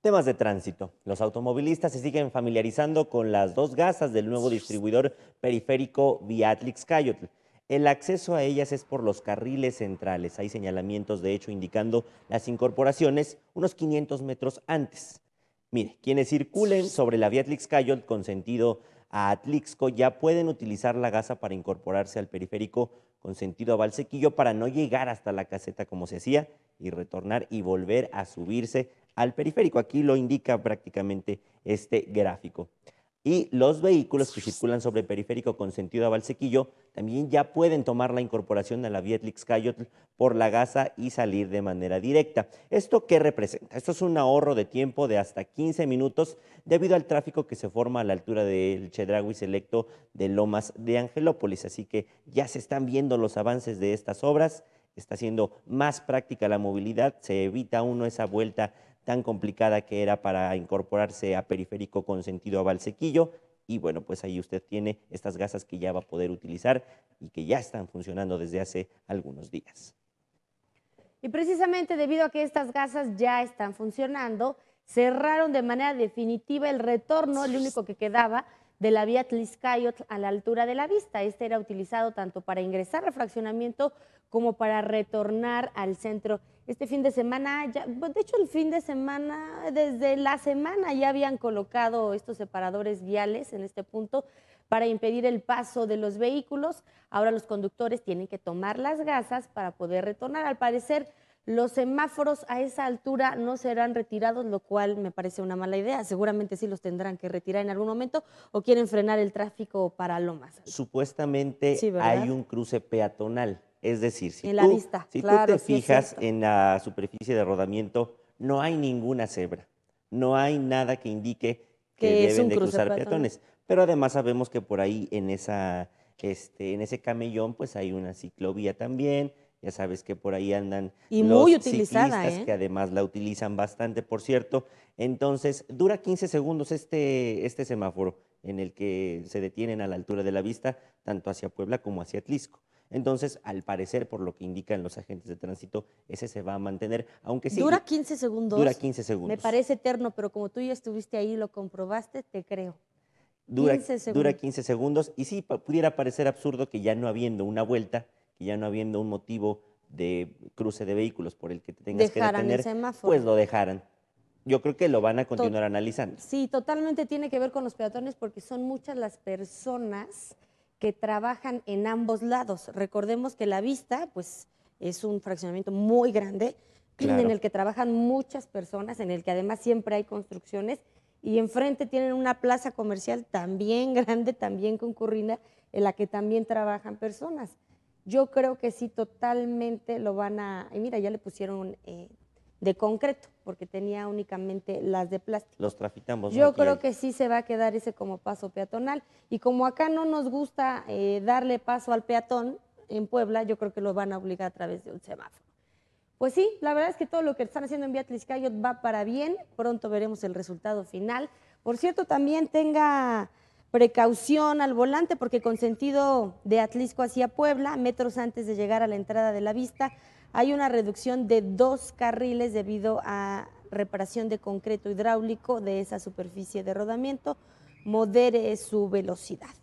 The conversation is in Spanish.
Temas de tránsito. Los automovilistas se siguen familiarizando con las dos gasas del nuevo distribuidor periférico Viatlix Cayotl. El acceso a ellas es por los carriles centrales. Hay señalamientos, de hecho, indicando las incorporaciones unos 500 metros antes. Mire, quienes circulen sobre la Viatlix Cayotl con sentido a Atlixco ya pueden utilizar la gasa para incorporarse al periférico con sentido a Valsequillo para no llegar hasta la caseta como se hacía y retornar y volver a subirse al periférico. Aquí lo indica prácticamente este gráfico. Y los vehículos que circulan sobre el periférico con sentido a Valsequillo también ya pueden tomar la incorporación a la Vietlix Cayot por la gasa y salir de manera directa. ¿Esto qué representa? Esto es un ahorro de tiempo de hasta 15 minutos debido al tráfico que se forma a la altura del Chedragui Selecto de Lomas de Angelópolis. Así que ya se están viendo los avances de estas obras está siendo más práctica la movilidad, se evita uno esa vuelta tan complicada que era para incorporarse a periférico con sentido a balsequillo. Y bueno, pues ahí usted tiene estas gasas que ya va a poder utilizar y que ya están funcionando desde hace algunos días. Y precisamente debido a que estas gasas ya están funcionando, cerraron de manera definitiva el retorno, el único que quedaba de la vía Tliscayot a la altura de la vista. Este era utilizado tanto para ingresar al fraccionamiento como para retornar al centro. Este fin de semana, ya, de hecho el fin de semana, desde la semana ya habían colocado estos separadores viales en este punto para impedir el paso de los vehículos. Ahora los conductores tienen que tomar las gasas para poder retornar. Al parecer, los semáforos a esa altura no serán retirados, lo cual me parece una mala idea. Seguramente sí los tendrán que retirar en algún momento o quieren frenar el tráfico para Lomas. Supuestamente hay un cruce peatonal. Es decir, si, tú, te fijas en la superficie de rodamiento, no hay ninguna cebra, no hay nada que indique que, que deben de cruzar peatones. Pero además sabemos que por ahí en este, en ese camellón, pues hay una ciclovía también, ya sabes que por ahí andan y los ciclistas ¿eh? que además la utilizan bastante, por cierto. Entonces, dura 15 segundos este, este, semáforo en el que se detienen a la altura de la vista, tanto hacia Puebla como hacia Tlisco. Entonces, al parecer, por lo que indican los agentes de tránsito, ese se va a mantener, aunque sí. Dura 15 segundos. Dura 15 segundos. Me parece eterno, pero como tú ya estuviste ahí y lo comprobaste, te creo. Dura 15, dura 15 segundos. Y sí, pudiera parecer absurdo que ya no habiendo una vuelta, y ya no habiendo un motivo de cruce de vehículos por el que te tengas dejaran que detener, pues lo dejaran. Yo creo que lo van a continuar analizando. Sí, totalmente tiene que ver con los peatones porque son muchas las personas que trabajan en ambos lados. Recordemos que la vista, pues, es un fraccionamiento muy grande en el que trabajan muchas personas, en el que además siempre hay construcciones y enfrente tienen una plaza comercial también grande, también concurrida, en la que también trabajan personas yo creo que sí totalmente lo van a... Y mira, ya le pusieron eh, de concreto, porque tenía únicamente las de plástico. Los traficamos. Yo creo que sí se va a quedar ese como paso peatonal. Y como acá no nos gusta eh, darle paso al peatón en Puebla, yo creo que lo van a obligar a través de un semáforo. Pues sí, la verdad es que todo lo que están haciendo en Vía Cayot va para bien. Pronto veremos el resultado final. Por cierto, también tenga Precaución al volante porque con sentido de Atlisco hacia Puebla, metros antes de llegar a la entrada de la vista, hay una reducción de dos carriles debido a reparación de concreto hidráulico de esa superficie de rodamiento. Modere su velocidad.